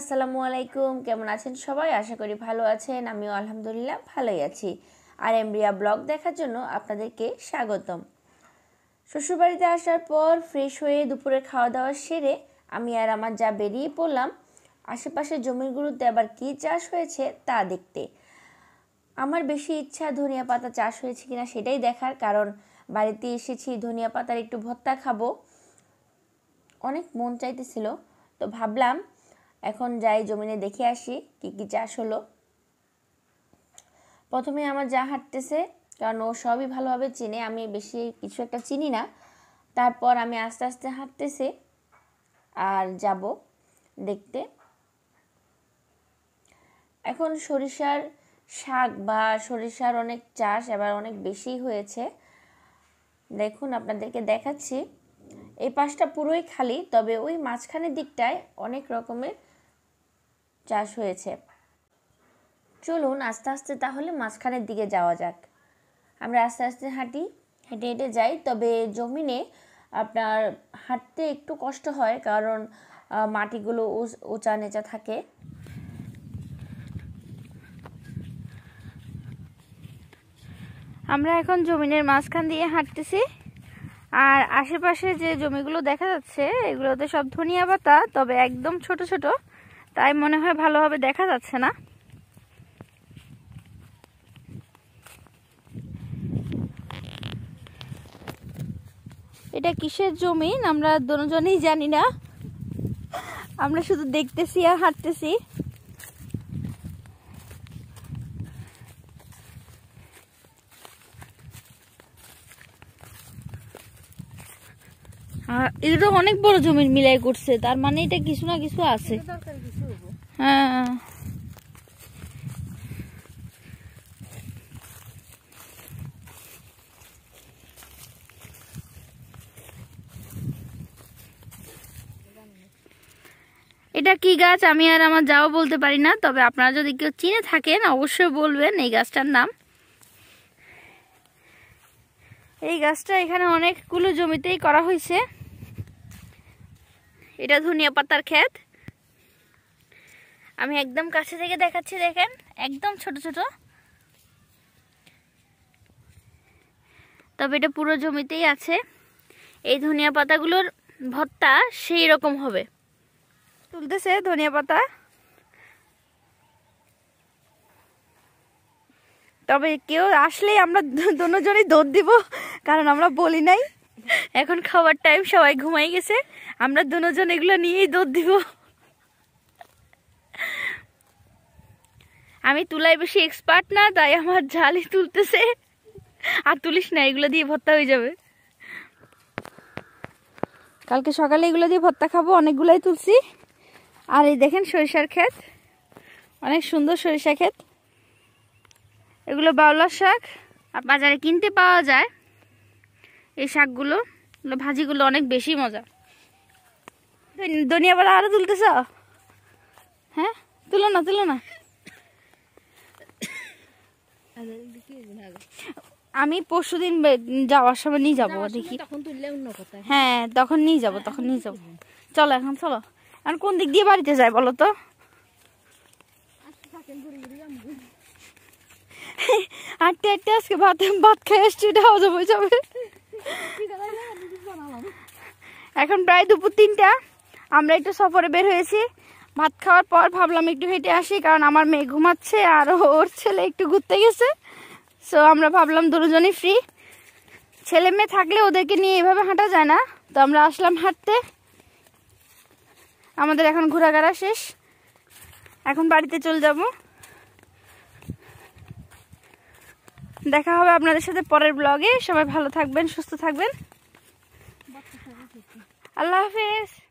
আসসালামু আলাইকুম কেমন আছেন সবাই আশা করি ভালো আছেন আমিও আলহামদুলিল্লাহ ভালোই আছি আর এমব্রিয়া ব্লগ দেখার জন্য আপনাদেরকে স্বাগতম শ্বশুরবাড়িতে আসার পর ফ্রেশ হয়ে দুপুরে খাওয়া দাওয়া সেরে আমি আর আমার যা বেরিয়ে পড়লাম আশেপাশে জমিগুলোতে আবার কী চাষ হয়েছে তা দেখতে আমার বেশি ইচ্ছা ধনিয়া পাতা চাষ হয়েছে কিনা সেটাই দেখার কারণ বাড়িতে এসেছি ধনিয়া পাতার একটু ভত্তা খাবো অনেক মন চাইতেছিল তো ভাবলাম এখন যাই জমিনে দেখে আসি কি কি চাষ হলো প্রথমে আমার যা হাঁটতেছে কারণ ও সবই ভালোভাবে চিনে আমি বেশি কিছু একটা চিনি না তারপর আমি আস্তে আস্তে হাঁটতেছে আর যাব দেখতে এখন সরিষার শাক বা সরিষার অনেক চাষ এবার অনেক বেশি হয়েছে দেখুন আপনাদেরকে দেখাচ্ছি এই পাশটা পুরোই খালি তবে ওই মাঝখানের দিকটায় অনেক রকমের চাষ হয়েছে চলুন আস্তে আস্তে তাহলে মাঝখানের দিকে যাওয়া যাক আমরা আস্তে আস্তে হাঁটি হেঁটে হেঁটে যাই তবে জমিনে আপনার হাঁটতে একটু কষ্ট হয় কারণ মাটিগুলো উঁচা নেচা থাকে আমরা এখন জমিনের মাঝখান দিয়ে হাঁটতেছি আর আশেপাশে যে জমিগুলো দেখা যাচ্ছে এগুলোতে সব ধনিয়া পাতা তবে একদম ছোট ছোট তাই মনে হয় ভালোভাবে দেখা যাচ্ছে না এটা কিসের জমি আমরা দুজনেই জানি না আমরা শুধু দেখতেছি আর হাঁটতেছি এটা তো অনেক বড় জমির মিলাই করছে তার মানে এটা কিছু না কিছু আছে হ্যাঁ এটা কি গাছ আমি আর আমার যাও বলতে পারি না তবে আপনারা যদি কেউ চিনে থাকেন অবশ্যই বলবেন এই গাছটার নাম এই গাছটা এখানে অনেকগুলো জমিতেই করা হয়েছে এটা ধনিয়া পাতার ক্ষেত আমি একদম কাছে থেকে দেখাচ্ছি দেখেন একদম ছোট ছোট তবে এটা পুরো জমিতেই আছে এই ধনিয়া পাতাগুলোর ভর্তা সেই রকম হবে তুলতেছে ধনিয়া পাতা তবে কেউ আসলে আমরা দুজনেই দৌড় দিব কারণ আমরা বলি নাই এখন খাওয়ার টাইম সবাই ঘুমাই গেছে আমরা দুজন এগুলো নিয়েই দুধ দিব আমি তুলাই বেশি এক্সপার্ট না তাই আমার জালি তুলতেছে আর তুলিস না এগুলো দিয়ে ভর্তা হয়ে যাবে কালকে সকালে এগুলো দিয়ে ভর্তা খাবো অনেকগুলাই তুলছি আর এই দেখেন সরিষার ক্ষেত অনেক সুন্দর সরিষা ক্ষেত এগুলো বাউলার শাক আর বাজারে কিনতে পাওয়া যায় এই শাকগুলো ভাজিগুলো অনেক বেশি মজা দনিয়া বেলা আরও তুলতেছ হ্যাঁ তুলো না তুলো না আমি পরশু দিন যাওয়ার সময় নিয়ে যাবো দেখি হ্যাঁ তখন নিয়ে যাবো তখন নিয়ে যাবো চলো এখন চলো এখন কোন দিক দিয়ে বাড়িতে যায় বলো তো হাঁটতে হাঁটতে আজকে ভাত ভাত খেয়ে এসছি এটা হজম হয়ে যাবে এখন প্রায় দুপুর তিনটা আমরা একটু সফরে বের হয়েছি ভাত খাওয়ার পর ভাবলাম একটু হেঁটে আসি কারণ আমার মেয়ে ঘুমাচ্ছে আর ওর ছেলে একটু ঘুরতে গেছে সো আমরা ভাবলাম দুজনই ফ্রি ছেলে মেয়ে থাকলে ওদেরকে নিয়ে এভাবে হাঁটা যায় না তো আমরা আসলাম হাঁটতে আমাদের এখন ঘোরাঘেরা শেষ এখন বাড়িতে চলে যাবো দেখা হবে আপনাদের সাথে পরের ব্লগে সবাই ভালো থাকবেন সুস্থ থাকবেন আল্লাহ হাফেজ